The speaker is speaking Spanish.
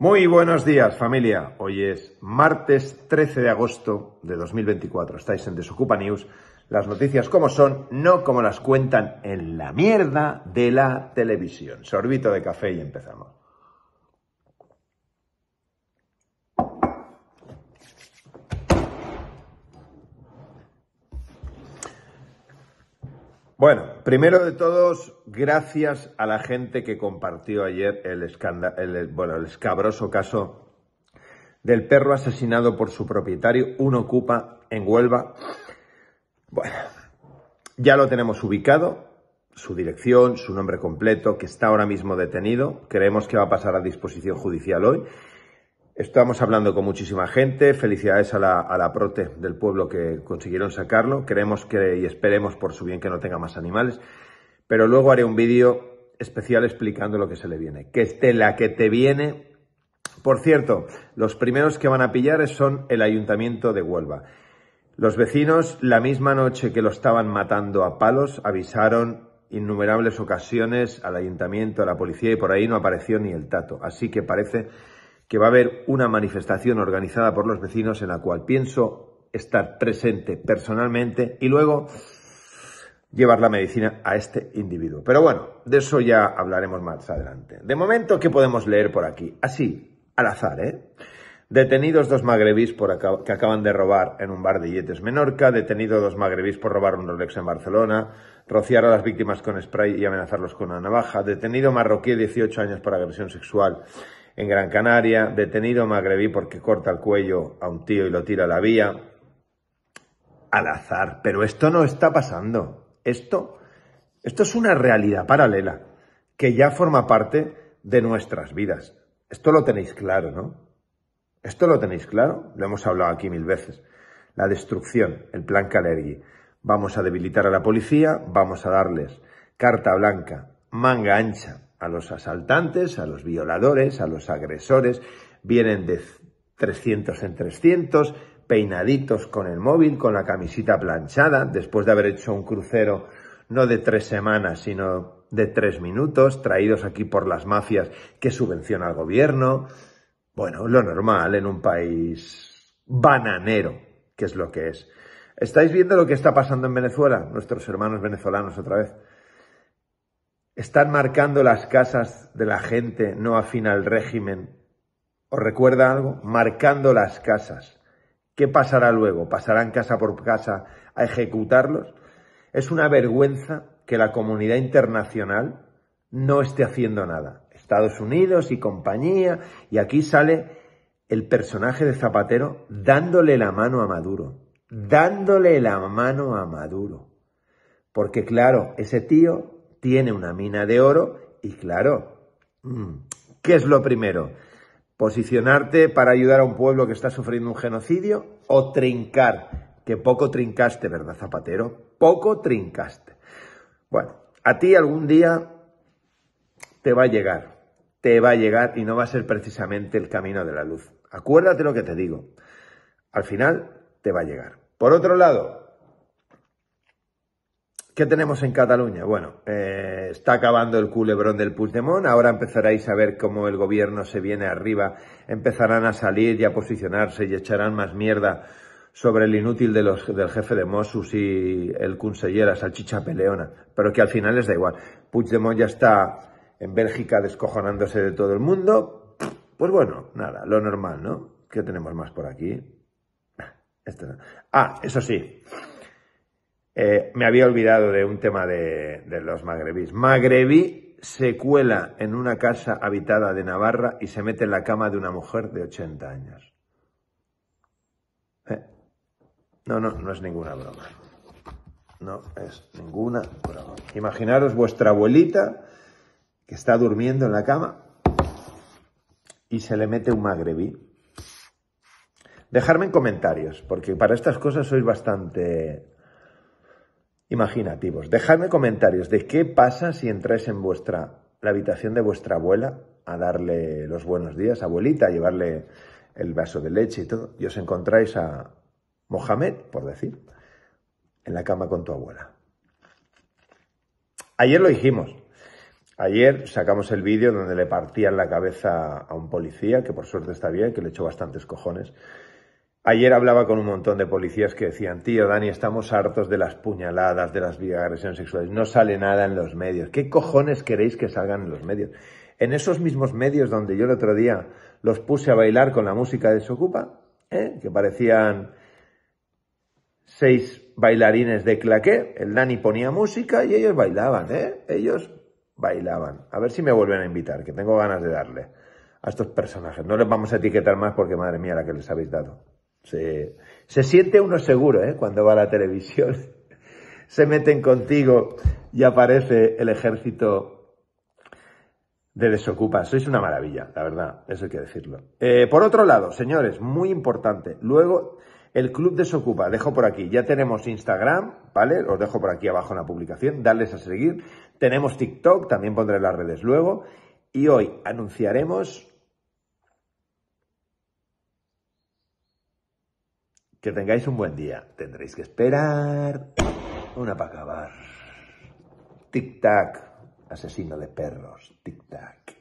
Muy buenos días familia, hoy es martes 13 de agosto de 2024, estáis en Desocupa News, las noticias como son, no como las cuentan en la mierda de la televisión. Sorbito de café y empezamos. Bueno, primero de todos, gracias a la gente que compartió ayer el, el, bueno, el escabroso caso del perro asesinado por su propietario, uno ocupa en Huelva. Bueno, ya lo tenemos ubicado, su dirección, su nombre completo, que está ahora mismo detenido. Creemos que va a pasar a disposición judicial hoy. Estamos hablando con muchísima gente. Felicidades a la, a la prote del pueblo que consiguieron sacarlo. Creemos que y esperemos por su bien que no tenga más animales. Pero luego haré un vídeo especial explicando lo que se le viene. Que esté la que te viene. Por cierto, los primeros que van a pillar son el ayuntamiento de Huelva. Los vecinos, la misma noche que lo estaban matando a palos, avisaron innumerables ocasiones al ayuntamiento, a la policía y por ahí no apareció ni el tato. Así que parece que va a haber una manifestación organizada por los vecinos en la cual pienso estar presente personalmente y luego llevar la medicina a este individuo. Pero bueno, de eso ya hablaremos más adelante. De momento, ¿qué podemos leer por aquí? Así, al azar, ¿eh? Detenidos dos magrebís que acaban de robar en un bar de Yetes Menorca, detenidos dos magrebís por robar un Rolex en Barcelona, rociar a las víctimas con spray y amenazarlos con una navaja, detenido marroquí 18 años por agresión sexual en Gran Canaria, detenido magrebí porque corta el cuello a un tío y lo tira a la vía. Al azar. Pero esto no está pasando. Esto, esto es una realidad paralela que ya forma parte de nuestras vidas. Esto lo tenéis claro, ¿no? Esto lo tenéis claro, lo hemos hablado aquí mil veces. La destrucción, el plan Calergi. Vamos a debilitar a la policía, vamos a darles carta blanca, manga ancha, a los asaltantes, a los violadores, a los agresores, vienen de 300 en 300, peinaditos con el móvil, con la camisita planchada, después de haber hecho un crucero no de tres semanas, sino de tres minutos, traídos aquí por las mafias que subvenciona al gobierno. Bueno, lo normal en un país bananero, que es lo que es. ¿Estáis viendo lo que está pasando en Venezuela? Nuestros hermanos venezolanos otra vez están marcando las casas de la gente no afina al régimen. ¿Os recuerda algo? Marcando las casas. ¿Qué pasará luego? ¿Pasarán casa por casa a ejecutarlos? Es una vergüenza que la comunidad internacional no esté haciendo nada. Estados Unidos y compañía, y aquí sale el personaje de Zapatero dándole la mano a Maduro, dándole la mano a Maduro. Porque claro, ese tío tiene una mina de oro y claro, mm, ¿qué es lo primero? ¿Posicionarte para ayudar a un pueblo que está sufriendo un genocidio o trincar? Que poco trincaste, ¿verdad, Zapatero? Poco trincaste. Bueno, a ti algún día te va a llegar, te va a llegar y no va a ser precisamente el camino de la luz. Acuérdate lo que te digo. Al final te va a llegar. Por otro lado, ¿Qué tenemos en Cataluña? Bueno, eh, está acabando el culebrón del Puigdemont, ahora empezaréis a ver cómo el gobierno se viene arriba, empezarán a salir y a posicionarse y echarán más mierda sobre el inútil del jefe de Mossus y el conseller Salchicha Peleona, pero que al final les da igual. Puigdemont ya está en Bélgica descojonándose de todo el mundo, pues bueno, nada, lo normal, ¿no? ¿Qué tenemos más por aquí? Ah, ah eso sí. Eh, me había olvidado de un tema de, los magrebís. Magrebí se cuela en una casa habitada de Navarra y se mete en la cama de una mujer de 80 años. ¿Eh? No, no, no es ninguna broma. No es ninguna broma. Imaginaros vuestra abuelita que está durmiendo en la cama y se le mete un magrebí. Dejarme en comentarios, porque para estas cosas sois bastante imaginativos. Dejadme comentarios de qué pasa si entráis en vuestra, la habitación de vuestra abuela a darle los buenos días, abuelita, a llevarle el vaso de leche y todo, y os encontráis a Mohamed, por decir, en la cama con tu abuela. Ayer lo dijimos. Ayer sacamos el vídeo donde le partían la cabeza a un policía, que por suerte está bien, que le echó bastantes cojones Ayer hablaba con un montón de policías que decían, tío, Dani, estamos hartos de las puñaladas, de las agresiones sexuales, no sale nada en los medios. ¿Qué cojones queréis que salgan en los medios? En esos mismos medios donde yo el otro día los puse a bailar con la música de Socupa, ¿eh? que parecían seis bailarines de claqué, el Dani ponía música y ellos bailaban, ¿eh? Ellos bailaban. A ver si me vuelven a invitar, que tengo ganas de darle a estos personajes. No les vamos a etiquetar más porque madre mía la que les habéis dado. Se, siente uno seguro ¿eh? cuando va a la televisión. Se meten contigo y aparece el ejército de desocupa. Sois una maravilla, la verdad, eso hay que decirlo. Eh, por otro lado, señores, muy importante. Luego, el Club Desocupa, dejo por aquí. Ya tenemos Instagram, ¿vale? Os dejo por aquí abajo en la publicación, darles a seguir. Tenemos TikTok, también pondré las redes luego. Y hoy anunciaremos Que tengáis un buen día. Tendréis que esperar una para acabar. Tic-tac, asesino de perros. Tic-tac.